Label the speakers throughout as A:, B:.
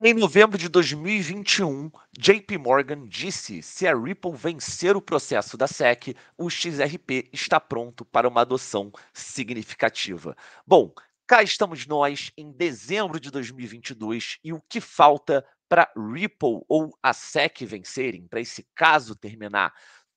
A: Em novembro de 2021, JP Morgan disse: se a Ripple vencer o processo da SEC, o XRP está pronto para uma adoção significativa. Bom, cá estamos nós em dezembro de 2022 e o que falta para Ripple ou a SEC vencerem, para esse caso terminar?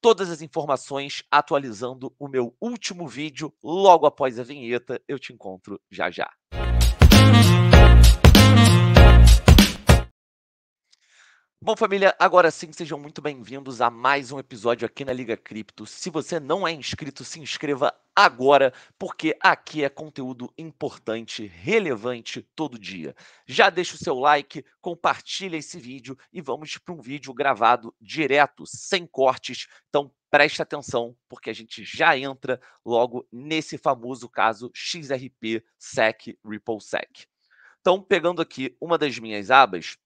A: Todas as informações atualizando o meu último vídeo logo após a vinheta. Eu te encontro já já. Bom, família, agora sim sejam muito bem-vindos a mais um episódio aqui na Liga Cripto. Se você não é inscrito, se inscreva agora, porque aqui é conteúdo importante, relevante todo dia. Já deixa o seu like, compartilha esse vídeo e vamos para um vídeo gravado direto, sem cortes. Então preste atenção, porque a gente já entra logo nesse famoso caso XRP SEC Ripple SEC. Então, pegando aqui uma das minhas abas,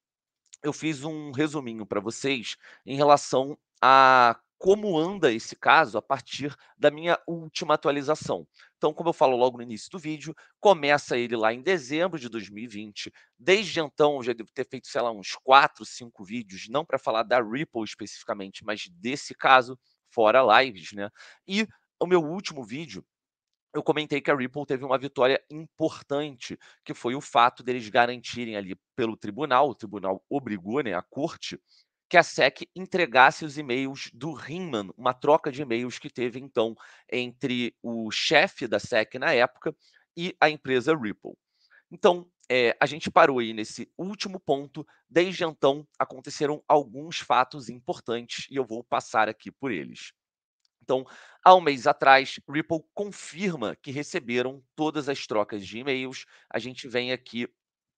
A: eu fiz um resuminho para vocês em relação a como anda esse caso a partir da minha última atualização. Então, como eu falo logo no início do vídeo, começa ele lá em dezembro de 2020. Desde então, eu já devo ter feito, sei lá, uns 4, 5 vídeos, não para falar da Ripple especificamente, mas desse caso, fora lives, né? E o meu último vídeo eu comentei que a Ripple teve uma vitória importante, que foi o fato deles garantirem ali pelo tribunal, o tribunal obrigou, né, a corte, que a SEC entregasse os e-mails do Ringman, uma troca de e-mails que teve então entre o chefe da SEC na época e a empresa Ripple. Então, é, a gente parou aí nesse último ponto. Desde então, aconteceram alguns fatos importantes e eu vou passar aqui por eles. Então, há um mês atrás, Ripple confirma que receberam todas as trocas de e-mails. A gente vem aqui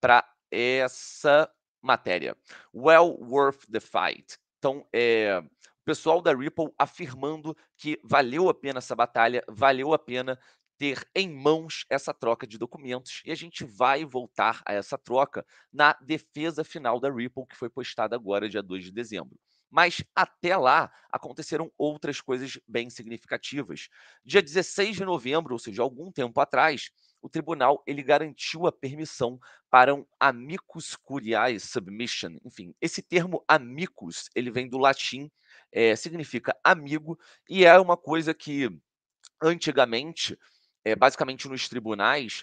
A: para essa matéria. Well worth the fight. Então, é, o pessoal da Ripple afirmando que valeu a pena essa batalha, valeu a pena ter em mãos essa troca de documentos e a gente vai voltar a essa troca na defesa final da Ripple que foi postada agora dia 2 de dezembro. Mas até lá aconteceram outras coisas bem significativas. Dia 16 de novembro, ou seja, algum tempo atrás, o tribunal ele garantiu a permissão para um amicus curiae submission. Enfim, esse termo amicus ele vem do latim, é, significa amigo e é uma coisa que antigamente, é, basicamente nos tribunais,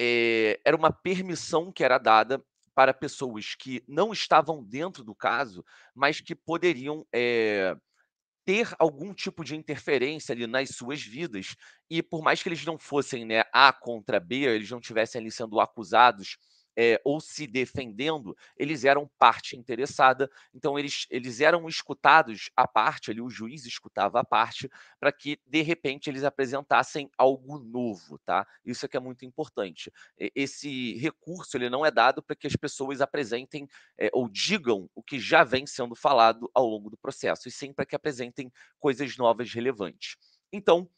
A: é, era uma permissão que era dada para pessoas que não estavam dentro do caso, mas que poderiam é, ter algum tipo de interferência ali nas suas vidas. E por mais que eles não fossem né, A contra B, eles não tivessem ali sendo acusados é, ou se defendendo, eles eram parte interessada, então eles, eles eram escutados à parte, ali, o juiz escutava à parte, para que, de repente, eles apresentassem algo novo, tá? Isso é que é muito importante. Esse recurso, ele não é dado para que as pessoas apresentem é, ou digam o que já vem sendo falado ao longo do processo, e sim para que apresentem coisas novas relevantes. Então,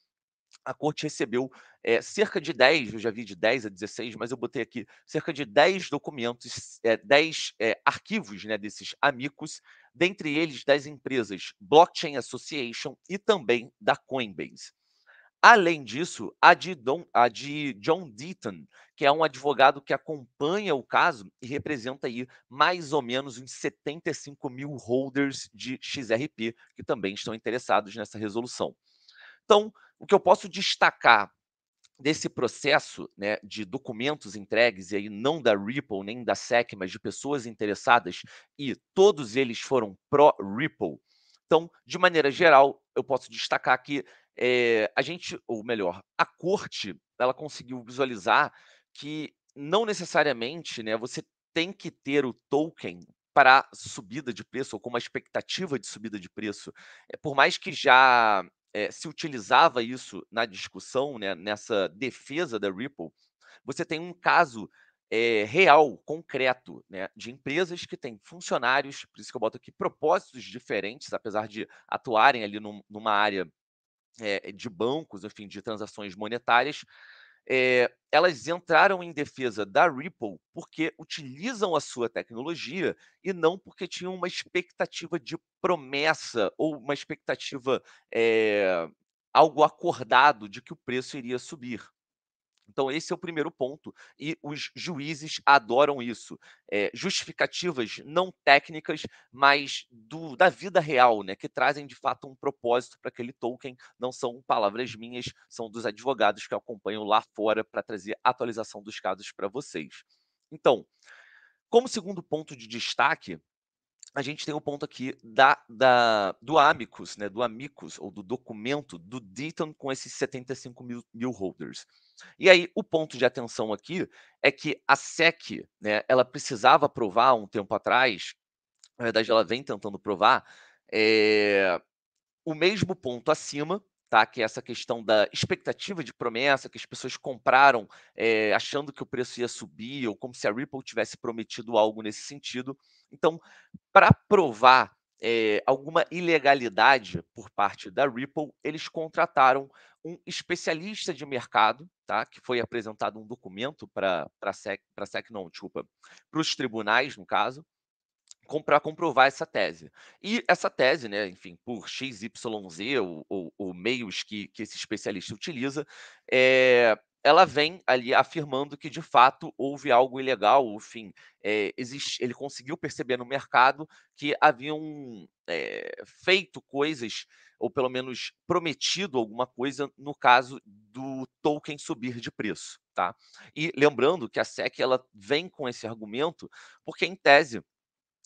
A: a corte recebeu é, cerca de 10, eu já vi de 10 a 16, mas eu botei aqui cerca de 10 documentos, é, 10 é, arquivos né, desses amigos, dentre eles das empresas Blockchain Association e também da Coinbase. Além disso, a de, Don, a de John Deaton, que é um advogado que acompanha o caso e representa aí mais ou menos uns 75 mil holders de XRP que também estão interessados nessa resolução. Então, o que eu posso destacar desse processo né, de documentos entregues, e aí não da Ripple nem da SEC, mas de pessoas interessadas, e todos eles foram pró-Ripple. Então, de maneira geral, eu posso destacar que é, a gente, ou melhor, a corte, ela conseguiu visualizar que não necessariamente né, você tem que ter o token para subida de preço, ou com uma expectativa de subida de preço. É, por mais que já é, se utilizava isso na discussão, né, nessa defesa da Ripple, você tem um caso é, real, concreto, né, de empresas que têm funcionários, por isso que eu boto aqui propósitos diferentes, apesar de atuarem ali num, numa área é, de bancos, enfim, de transações monetárias, é, elas entraram em defesa da Ripple porque utilizam a sua tecnologia e não porque tinham uma expectativa de promessa ou uma expectativa, é, algo acordado de que o preço iria subir. Então, esse é o primeiro ponto. E os juízes adoram isso. É, justificativas não técnicas, mas do, da vida real, né? que trazem de fato um propósito para aquele token. Não são palavras minhas, são dos advogados que acompanham lá fora para trazer atualização dos casos para vocês. Então, como segundo ponto de destaque, a gente tem o um ponto aqui da, da, do Amicus, né, do Amicus, ou do documento do Deaton com esses 75 mil, mil holders. E aí, o ponto de atenção aqui é que a SEC, né, ela precisava provar um tempo atrás, na verdade, ela vem tentando provar, é, o mesmo ponto acima, tá? Que é essa questão da expectativa de promessa, que as pessoas compraram é, achando que o preço ia subir, ou como se a Ripple tivesse prometido algo nesse sentido. Então, para provar é, alguma ilegalidade por parte da Ripple, eles contrataram um especialista de mercado, tá? Que foi apresentado um documento para para SEC, para SEC não, desculpa, para os tribunais, no caso, para comprovar essa tese. E essa tese, né, enfim, por XYZ ou, ou, ou meios que, que esse especialista utiliza, é, ela vem ali afirmando que de fato houve algo ilegal, enfim, é, eh, existe, ele conseguiu perceber no mercado que haviam é, feito coisas, ou pelo menos prometido alguma coisa, no caso do token subir de preço. Tá? E lembrando que a SEC ela vem com esse argumento, porque em tese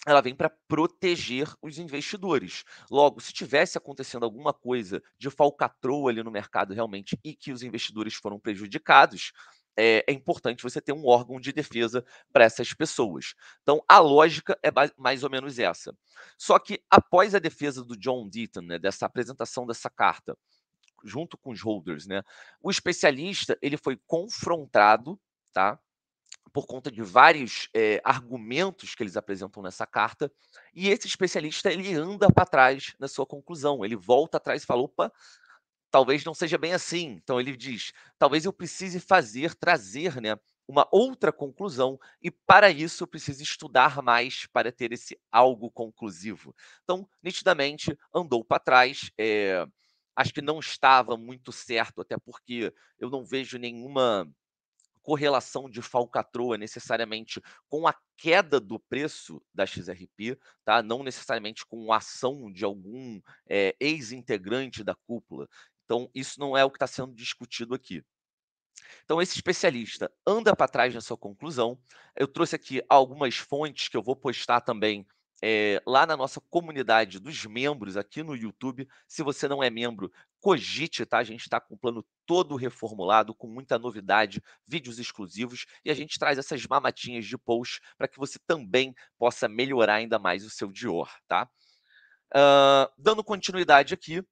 A: ela vem para proteger os investidores. Logo, se tivesse acontecendo alguma coisa de falcatrua ali no mercado realmente e que os investidores foram prejudicados, é, é importante você ter um órgão de defesa para essas pessoas. Então, a lógica é mais ou menos essa. Só que após a defesa do John Deaton, né, dessa apresentação dessa carta, junto com os holders, né, o especialista ele foi confrontado, tá? por conta de vários é, argumentos que eles apresentam nessa carta, e esse especialista ele anda para trás na sua conclusão, ele volta atrás e fala, opa, talvez não seja bem assim. Então ele diz, talvez eu precise fazer, trazer, né, uma outra conclusão e para isso eu preciso estudar mais para ter esse algo conclusivo. Então, nitidamente andou para trás, é, acho que não estava muito certo, até porque eu não vejo nenhuma correlação de falcatrua necessariamente com a queda do preço da XRP, tá? não necessariamente com a ação de algum é, ex-integrante da cúpula. Então, isso não é o que está sendo discutido aqui. Então, esse especialista anda para trás na sua conclusão. Eu trouxe aqui algumas fontes que eu vou postar também é, lá na nossa comunidade dos membros aqui no YouTube. Se você não é membro, cogite, tá? A gente está com o plano todo reformulado, com muita novidade, vídeos exclusivos e a gente traz essas mamatinhas de post para que você também possa melhorar ainda mais o seu Dior, tá? Uh, dando continuidade aqui,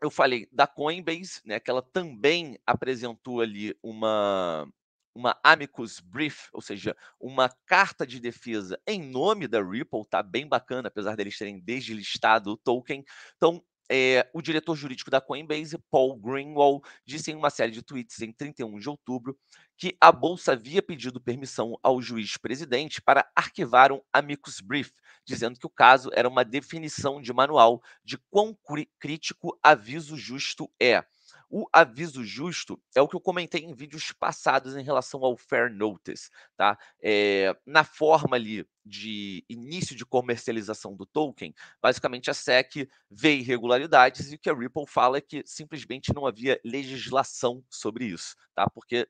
A: eu falei da Coinbase, né? Que ela também apresentou ali uma uma amicus brief, ou seja, uma carta de defesa em nome da Ripple, tá bem bacana, apesar deles terem deslistado o token. Então, é, o diretor jurídico da Coinbase, Paul Greenwald, disse em uma série de tweets em 31 de outubro que a bolsa havia pedido permissão ao juiz presidente para arquivar um amicus brief, dizendo que o caso era uma definição de manual de quão crítico aviso justo é. O aviso justo é o que eu comentei em vídeos passados em relação ao fair notice, tá? É, na forma ali de início de comercialização do token, basicamente a SEC vê irregularidades e o que a Ripple fala é que simplesmente não havia legislação sobre isso, tá? Porque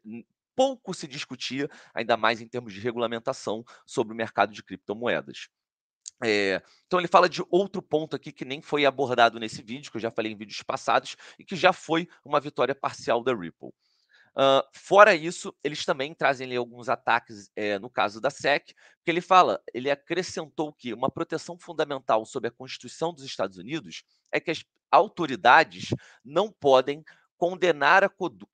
A: pouco se discutia, ainda mais em termos de regulamentação, sobre o mercado de criptomoedas. É, então ele fala de outro ponto aqui que nem foi abordado nesse vídeo, que eu já falei em vídeos passados, e que já foi uma vitória parcial da Ripple. Uh, fora isso, eles também trazem ali, alguns ataques é, no caso da SEC, que ele fala, ele acrescentou que uma proteção fundamental sob a Constituição dos Estados Unidos é que as autoridades não podem condenar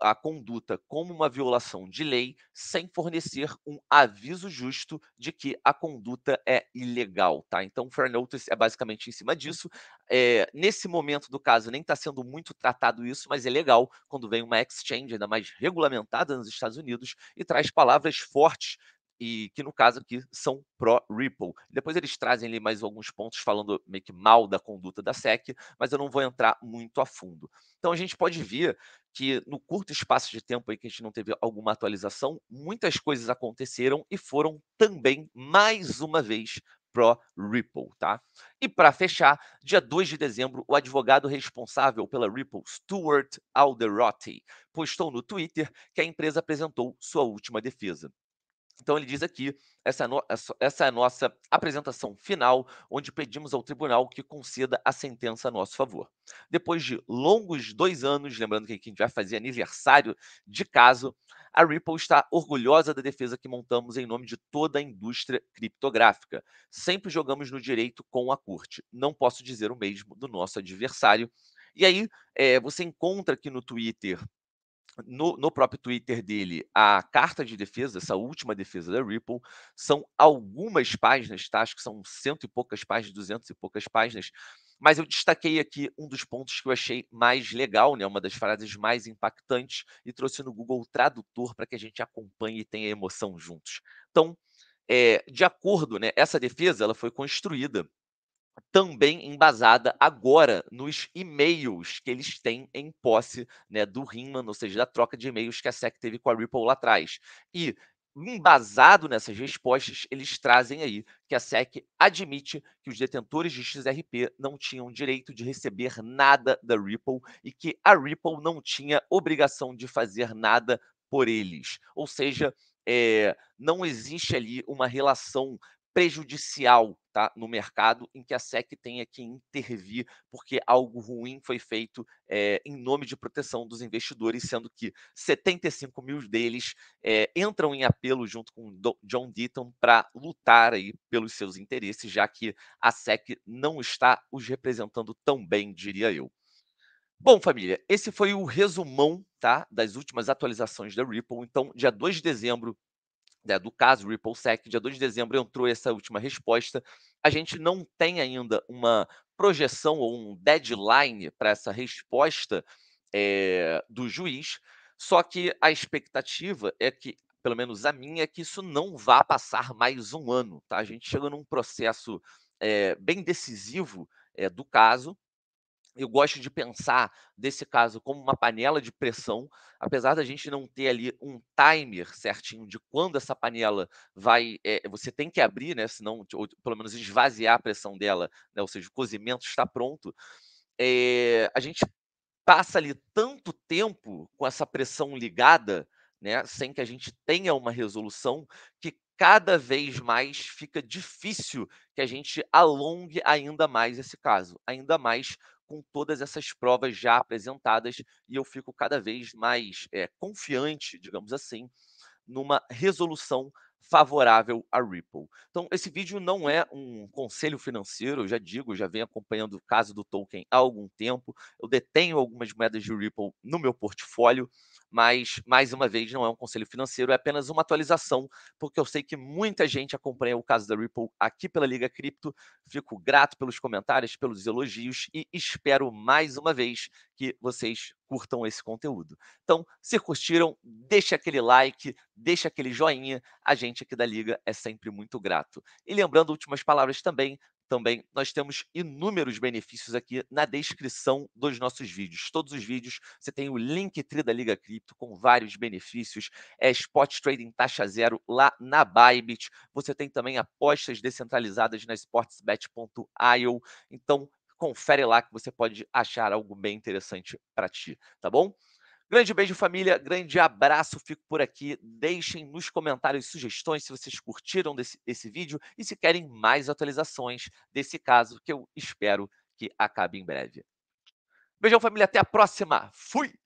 A: a, conduta como uma violação de lei sem fornecer um aviso justo de que a conduta é ilegal, tá? Então, fair notice é basicamente em cima disso. É, nesse momento do caso, nem está sendo muito tratado isso, mas é legal quando vem uma exchange ainda mais regulamentada nos Estados Unidos e traz palavras fortes e que no caso aqui são pró-Ripple. Depois eles trazem ali mais alguns pontos falando meio que mal da conduta da SEC, mas eu não vou entrar muito a fundo. Então a gente pode ver que no curto espaço de tempo aí que a gente não teve alguma atualização, muitas coisas aconteceram e foram também, mais uma vez, Pro Ripple, tá? E para fechar, dia 2 de dezembro, o advogado responsável pela Ripple, Stuart Alderotti, postou no Twitter que a empresa apresentou sua última defesa. Então ele diz aqui: essa, no, essa, é a nossa apresentação final, onde pedimos ao tribunal que conceda a sentença a nosso favor. Depois de longos dois anos, lembrando que a gente vai fazer aniversário de caso, a Ripple está orgulhosa da defesa que montamos em nome de toda a indústria criptográfica. Sempre jogamos no direito com a corte. Não posso dizer o mesmo do nosso adversário. E aí, é, você encontra aqui no Twitter no, no, próprio Twitter dele, a carta de defesa, essa última defesa da Ripple, são algumas páginas, tá? Acho que são cento e poucas páginas, duzentas e poucas páginas. Mas eu destaquei aqui um dos pontos que eu achei mais legal, né? Uma das frases mais impactantes e trouxe no Google Tradutor para que a gente acompanhe e tenha emoção juntos. Então, é, de acordo, né? Essa defesa ela foi construída também embasada agora nos e-mails que eles têm em posse né, do Rinman, ou seja, da troca de e-mails que a SEC teve com a Ripple lá atrás. E embasado nessas respostas, eles trazem aí que a SEC admite que os detentores de XRP não tinham direito de receber nada da Ripple e que a Ripple não tinha obrigação de fazer nada por eles. Ou seja, é, não existe ali uma relação prejudicial tá, no mercado em que a SEC tenha que intervir porque algo ruim foi feito é, em nome de proteção dos investidores, sendo que 75 mil deles é, entram em apelo junto com John Deaton para lutar aí pelos seus interesses, já que a SEC não está os representando tão bem, diria eu. Bom, família, esse foi o resumão tá, das últimas atualizações da Ripple. Então, dia 2 de dezembro né, do caso RippleSec, dia 2 de dezembro entrou essa última resposta. A gente não tem ainda uma projeção ou um deadline para essa resposta é, do juiz, só que a expectativa é que, pelo menos a minha, é que isso não vá passar mais um ano. Tá? A gente chega num processo é, bem decisivo é, do caso, eu gosto de pensar desse caso como uma panela de pressão, apesar da gente não ter ali um timer certinho de quando essa panela vai. É, você tem que abrir, né? Senão, ou pelo menos esvaziar a pressão dela, né, ou seja, o cozimento está pronto. É, a gente passa ali tanto tempo com essa pressão ligada, né, sem que a gente tenha uma resolução, que cada vez mais fica difícil que a gente alongue ainda mais esse caso, ainda mais com todas essas provas já apresentadas e eu fico cada vez mais é, confiante, digamos assim, numa resolução favorável à Ripple. Então, esse vídeo não é um conselho financeiro, eu já digo, já venho acompanhando o caso do token há algum tempo. Eu detenho algumas moedas de Ripple no meu portfólio, mas mais uma vez não é um conselho financeiro, é apenas uma atualização, porque eu sei que muita gente acompanha o caso da Ripple aqui pela Liga Cripto. Fico grato pelos comentários, pelos elogios e espero mais uma vez que vocês curtam esse conteúdo. Então, se curtiram, deixa aquele like, deixa aquele joinha. A gente aqui da Liga é sempre muito grato. E lembrando, últimas palavras também, também nós temos inúmeros benefícios aqui na descrição dos nossos vídeos. Todos os vídeos você tem o link da Liga Cripto com vários benefícios, é spot trading taxa zero lá na Bybit. Você tem também apostas descentralizadas na sportsbet.io. Então, confere lá que você pode achar algo bem interessante para ti, tá bom? Grande beijo, família. Grande abraço. Fico por aqui. Deixem nos comentários sugestões se vocês curtiram desse, esse vídeo e se querem mais atualizações desse caso que eu espero que acabe em breve. Beijão, família. Até a próxima. Fui!